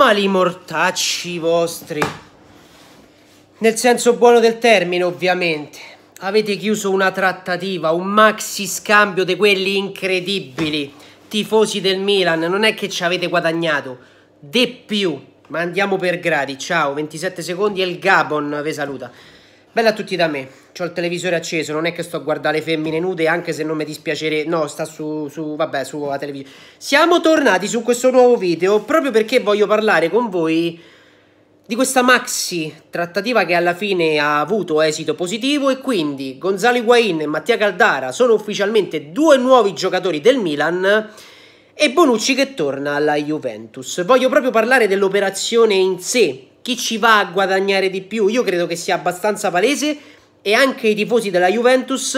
ma li mortacci vostri. Nel senso buono del termine, ovviamente. Avete chiuso una trattativa, un maxi scambio di quelli incredibili. Tifosi del Milan, non è che ci avete guadagnato. De più. Ma andiamo per gradi. Ciao, 27 secondi e il Gabon vi saluta. Bella a tutti da me, ho il televisore acceso, non è che sto a guardare le femmine nude, anche se non mi dispiacerebbe, no, sta su, su vabbè, sulla televisione. Siamo tornati su questo nuovo video proprio perché voglio parlare con voi di questa maxi trattativa che alla fine ha avuto esito positivo e quindi Gonzalo Higuain e Mattia Caldara sono ufficialmente due nuovi giocatori del Milan e Bonucci che torna alla Juventus. Voglio proprio parlare dell'operazione in sé chi ci va a guadagnare di più? Io credo che sia abbastanza palese e anche i tifosi della Juventus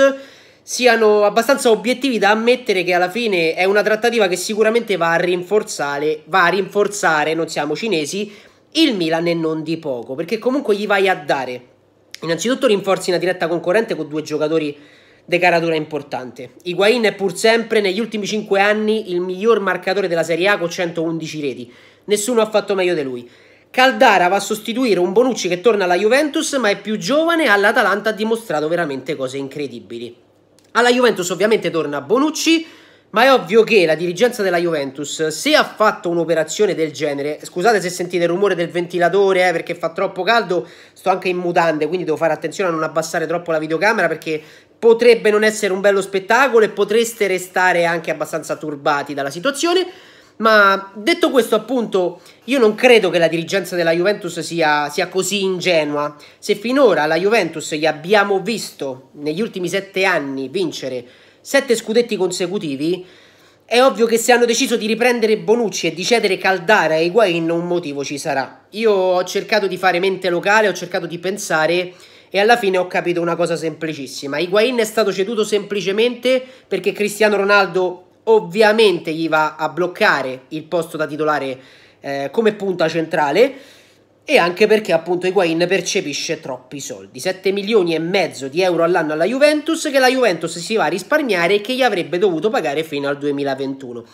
siano abbastanza obiettivi da ammettere che alla fine è una trattativa che sicuramente va a rinforzare, va a rinforzare, non siamo cinesi, il Milan e non di poco, perché comunque gli vai a dare. Innanzitutto rinforzi una diretta concorrente con due giocatori di caratura importante. Higuain è pur sempre negli ultimi 5 anni il miglior marcatore della Serie A con 111 reti. Nessuno ha fatto meglio di lui. Caldara va a sostituire un Bonucci che torna alla Juventus ma è più giovane e all'Atalanta ha dimostrato veramente cose incredibili. Alla Juventus ovviamente torna Bonucci, ma è ovvio che la dirigenza della Juventus, se ha fatto un'operazione del genere, scusate se sentite il rumore del ventilatore eh, perché fa troppo caldo, sto anche in mutande, quindi devo fare attenzione a non abbassare troppo la videocamera perché potrebbe non essere un bello spettacolo e potreste restare anche abbastanza turbati dalla situazione. Ma detto questo, appunto, io non credo che la dirigenza della Juventus sia, sia, così ingenua. Se finora la Juventus gli abbiamo visto negli ultimi sette anni vincere sette scudetti consecutivi, è ovvio che se hanno deciso di riprendere Bonucci e di cedere Caldara e Higuain un motivo ci sarà. Io ho cercato di fare mente locale, ho cercato di pensare e alla fine ho capito una cosa semplicissima. Higuain è stato ceduto semplicemente perché Cristiano Ronaldo ovviamente gli va a bloccare il posto da titolare eh, come punta centrale e anche perché appunto Higuain percepisce troppi soldi, 7 milioni e mezzo di euro all'anno alla Juventus che la Juventus si va a risparmiare e che gli avrebbe dovuto pagare fino al 2021.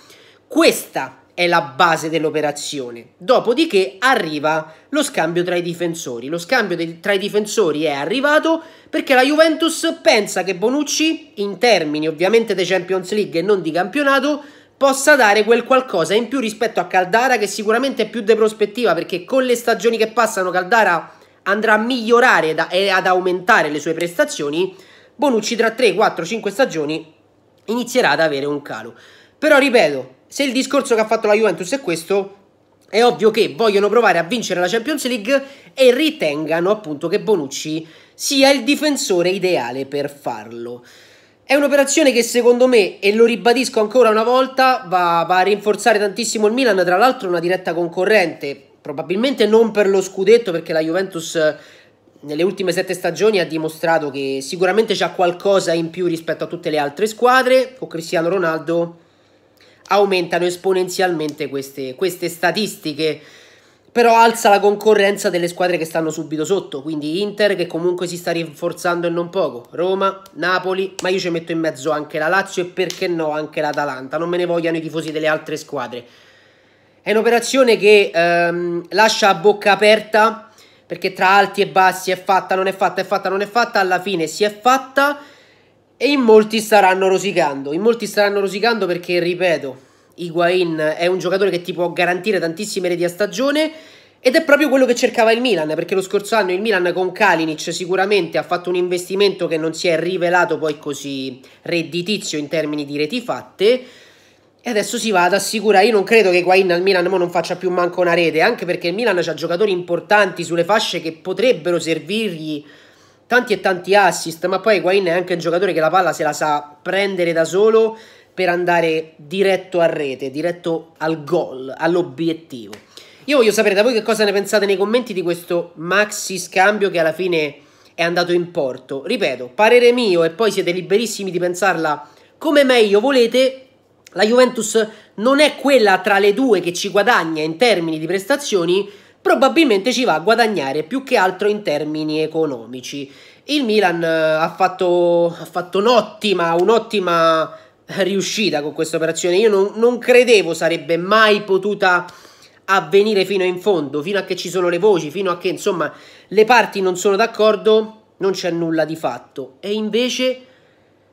Questa è la base dell'operazione. Dopodiché arriva lo scambio tra i difensori. Lo scambio de- tra i difensori è arrivato perché la Juventus pensa che Bonucci, in termini ovviamente di Champions League e non di campionato, possa dare quel qualcosa in più rispetto a Caldara che sicuramente è più di prospettiva perché con le stagioni che passano Caldara andrà a migliorare da- e ad aumentare le sue prestazioni. Bonucci tra 3, 4, 5 stagioni inizierà ad avere un calo. Però ripeto, se il discorso che ha fatto la Juventus è questo, è ovvio che vogliono provare a vincere la Champions League e ritengano appunto che Bonucci sia il difensore ideale per farlo. È un'operazione che secondo me, e lo ribadisco ancora una volta, va, va a rinforzare tantissimo il Milan, tra l'altro una diretta concorrente, probabilmente non per lo scudetto perché la Juventus eh, nelle ultime sette stagioni ha dimostrato che sicuramente c'ha qualcosa in più rispetto a tutte le altre squadre, con Cristiano Ronaldo aumentano esponenzialmente queste, queste statistiche però alza la concorrenza delle squadre che stanno subito sotto, quindi Inter che comunque si sta rinforzando e non poco, Roma, Napoli, ma io ci metto in mezzo anche la Lazio e perché no anche l'Atalanta, non me ne vogliano i tifosi delle altre squadre. È un'operazione che ehm, lascia a bocca aperta perché tra alti e bassi è fatta, non è fatta, è fatta, non è fatta, alla fine si è fatta e in molti staranno rosicando, in molti staranno rosicando perché, ripeto, Higuain è un giocatore che ti può garantire tantissime reti a stagione ed è proprio quello che cercava il Milan, perché lo scorso anno il Milan con Kalinic sicuramente ha fatto un investimento che non si è rivelato poi così redditizio in termini di reti fatte. E adesso si va ad assicurare, io non credo che Higuain al Milan non faccia più manco una rete, anche perché il Milan ha giocatori importanti sulle fasce che potrebbero servirgli tanti e tanti assist, ma poi Higuain è anche un giocatore che la palla se la sa prendere da solo per andare diretto a rete, diretto al gol, all'obiettivo. Io voglio sapere da voi che cosa ne pensate nei commenti di questo maxi scambio che alla fine è andato in porto. Ripeto, parere mio e poi siete liberissimi di pensarla come meglio volete. La Juventus non è quella tra le due che ci guadagna in termini di prestazioni, probabilmente ci va a guadagnare più che altro in termini economici. Il Milan eh, ha fatto, ha fatto un'ottima, un'ottima riuscita con questa operazione. Io non, non credevo sarebbe mai potuta avvenire fino in fondo, fino a che ci sono le voci, fino a che insomma le parti non sono d'accordo, non c'è nulla di fatto. E invece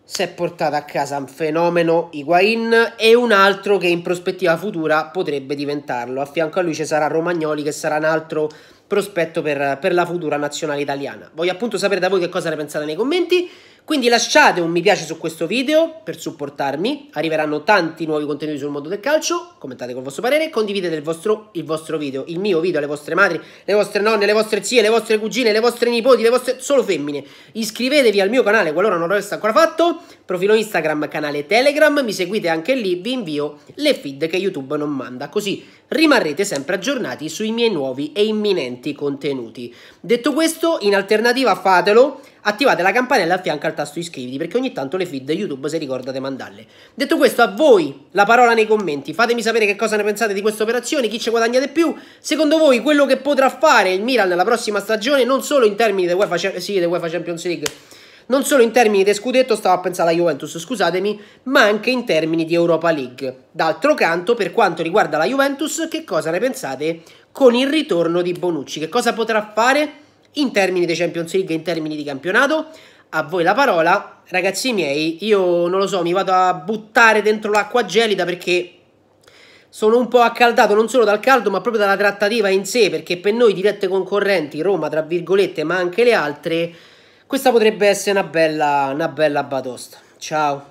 si è portato a casa un fenomeno Higuain e un altro che in prospettiva futura potrebbe diventarlo. A fianco a lui ci sarà Romagnoli che sarà un altro prospetto per, per la futura nazionale italiana. Voglio appunto sapere da voi che cosa ne pensate nei commenti. Quindi lasciate un mi piace su questo video per supportarmi, arriveranno tanti nuovi contenuti sul mondo del calcio, commentate col vostro parere, condividete il vostro, il vostro video, il mio video alle vostre madri, le vostre nonne, le vostre zie, le vostre cugine, le vostre nipoti, le vostre solo femmine. Iscrivetevi al mio canale qualora non l'aveste ancora fatto, profilo Instagram, canale Telegram, mi seguite anche lì, vi invio le feed che YouTube non manda, così rimarrete sempre aggiornati sui miei nuovi e imminenti contenuti. Detto questo, in alternativa fatelo, attivate la campanella a fianco al tasto iscriviti perché ogni tanto le feed YouTube se ricordate mandarle. Detto questo, a voi la parola nei commenti, fatemi sapere che cosa ne pensate di questa operazione, chi ci guadagna di più, secondo voi quello che potrà fare il Milan nella prossima stagione non solo in termini di UEFA, sì, UEFA Champions League non solo in termini di scudetto stavo a pensare alla Juventus, scusatemi, ma anche in termini di Europa League. D'altro canto, per quanto riguarda la Juventus, che cosa ne pensate con il ritorno di Bonucci? Che cosa potrà fare in termini di Champions League e in termini di campionato? A voi la parola, ragazzi miei, io non lo so, mi vado a buttare dentro l'acqua gelida perché sono un po' accaldato non solo dal caldo ma proprio dalla trattativa in sé perché per noi dirette concorrenti Roma tra virgolette ma anche le altre questa potrebbe essere una bella, una bella batosta. Ciao.